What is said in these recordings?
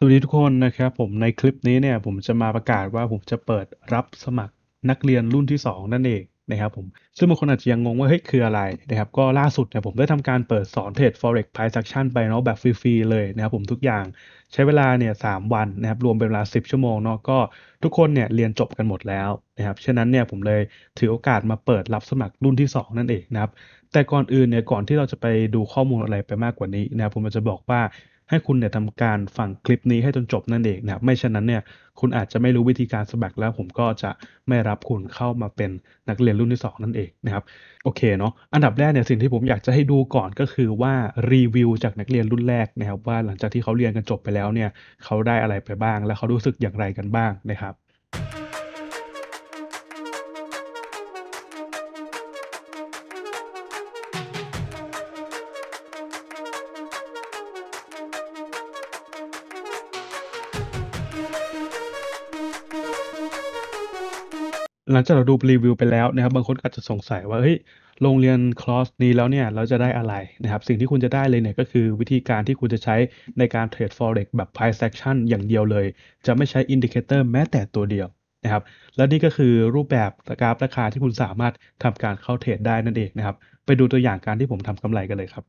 สวัสดีทุกคนนะครับผมในคลิปนี้เนี่ยผมจะมาประกาศว่าผมจะเปิดรับสมัครนักเรียนรุ่นที่ 2 นั่นเองนะครับผมซึ่งบางคนอาจจะยังงงว่าเฮ้ยคืออะไรนะครับก็ล่าสุดเนี่ยผมได้ทำการเปิดสอนเทรด forex p r a c s a c t i o n ไปเนาะแบบฟรี ๆ เลยนะครับผมทุกอย่างใช้เวลาเนี่ยสวันนะครับรวมเป็นเวลา 10 ชั่วโมงเนาะก็ทุกคนเนี่ยเรียนจบกันหมดแล้วนะครับฉะนั้นเนี่ยผมเลยถือโอกาสมาเปิดรับสมัครรุ่นที่ 2 นั่นเองนะครับแต่ก่อนอื่นเนี่ยก่อนที่เราจะไปดูข้อมูลอะไรไปมากกว่านี้นะครับผมจะบอกว่าให้คุณเนี่ยทำการฟังคลิปนี้ให้จนจบนั่นเองนะครับไม่ฉะนั้นเนี่ยคุณอาจจะไม่รู้วิธีการสมัครแล้วผมก็จะไม่รับคุณเข้ามาเป็นนักเรียนรุ่นที่ 2 นั่นเองนะครับ โอเคเนาะอันดับแรกเนี่ยสิ่งที่ผมอยากจะให้ดูก่อนก็คือว่ารีวิวจากนักเรียนรุ่นแรกนะครับว่าหลังจากที่เขาเรียนกันจบไปแล้วเนี่ยเขาได้อะไรไปบ้างและเขารู้สึกอย่างไรกันบ้างนะครับหลังจากเราดูรีวิวไปแล้วนะครับบางคนอาจจะสงสัยว่าเฮ้ยโรงเรียนคลอสนี้แล้วเนี่ยเราจะได้อะไรนะครับสิ่งที่คุณจะได้เลยเนี่ยก็คือวิธีการที่คุณจะใช้ในการเทรด forex แบบ price action อย่างเดียวเลย จะไม่ใช้อินดิเคเตอร์แม้แต่ตัวเดียวนะครับและนี่ก็คือรูปแบบกราฟราคาที่คุณสามารถทำการเข้าเทรดได้นั่นเองนะครับไปดูตัวอย่างการที่ผมทำกำไรกันเลยครับ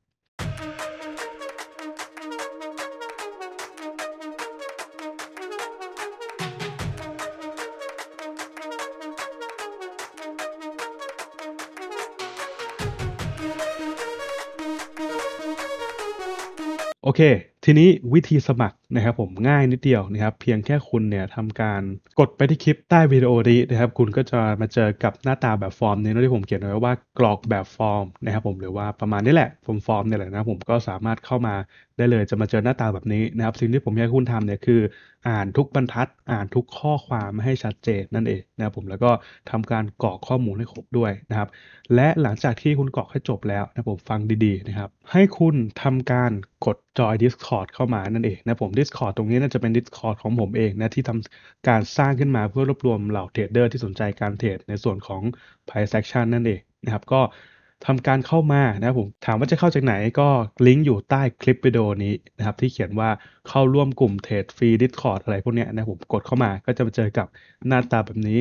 โอเค ทีนี้วิธีสมัครนะครับผมง่ายนิดเดียวนะครับเพียงแค่คุณเนี่ยทำการกดไปที่คลิปใต้วิดีโอนี้นะครับคุณก็จะมาเจอกับหน้าตาแบบฟอร์มนี้ที่ผมเขียนไว้ว่ากรอกแบบฟอร์มนะครับผมหรือว่าประมาณนี้แหละฟอร์มฟอร์มเนี่ยแหละนะผมก็สามารถเข้ามาได้เลยจะมาเจอหน้าตาแบบนี้นะครับสิ่งที่ผมอยากให้คุณทำเนี่ยคือ อ่านทุกบรรทัดอ่านทุกข้อความให้ชัดเจน นั่นเองนะครับผมแล้วก็ทำการกรอกข้อมูลให้ครบด้วยนะครับและหลังจากที่คุณกรอกให้จบแล้วนะผมฟังดีๆนะครับให้คุณทำการกดจอย Discord เข้ามานั่นเองนะผม Discord ตรงนี้น่าจะเป็น Discord ของผมเองนะ ที่ทำการสร้างขึ้นมาเพื่อรวบรวมเหล่าเทรดเดอร์ที่สนใจการเทรดในส่วนของ price action นั่นเองนะครับก็ทำการเข้ามานะครับผมถามว่าจะเข้าจากไหน ก็ลิงก์อยู่ใต้คลิปวิดีโอนี้นะครับที่เขียนว่าเข้าร่วมกลุ่มเทรดฟรีดิสคอร์ดอะไรพวกเนี้ยนะผมกดเข้ามา ก็จะมาเจอกับหน้าตาแบบนี้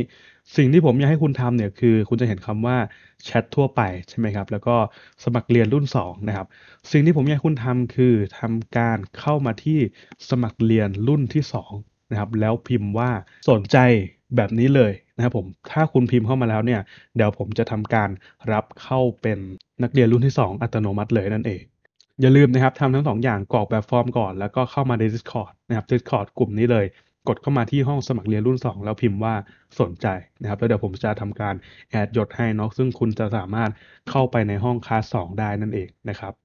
สิ่งที่ผมอยากให้คุณทำเนี่ยคือ คุณจะเห็นคำว่าแชททั่วไปใช่ไหมครับ แล้วก็สมัครเรียนรุ่น2นะครับสิ่งที่ผมอยากให้คุณทำคือทำการเข้ามาที่สมัครเรียนรุ่นที่2นะครับแล้วพิมพ์ว่าสนใจแบบนี้เลยนะครับผมถ้าคุณพิมพ์เข้ามาแล้วเนี่ยเดี๋ยวผมจะทำการรับเข้าเป็นนักเรียนรุ่นที่ 2 อัตโนมัติเลยนั่นเอง อย่าลืมนะครับทำทั้ง2ออย่างกรอกแบบฟอร์มก่อนแล้วก็เข้ามาใน Discord นะครับ Discord กลุ่มนี้เลยกดเข้ามาที่ห้องสมัครเรียนรุ่น 2 แล้วพิมพ์ว่าสนใจนะครับแล้วเดี๋ยวผมจะทำการแอดยศให้นอกซึ่งคุณจะสามารถเข้าไปในห้องคลาส2ได้นั่นเองนะครับ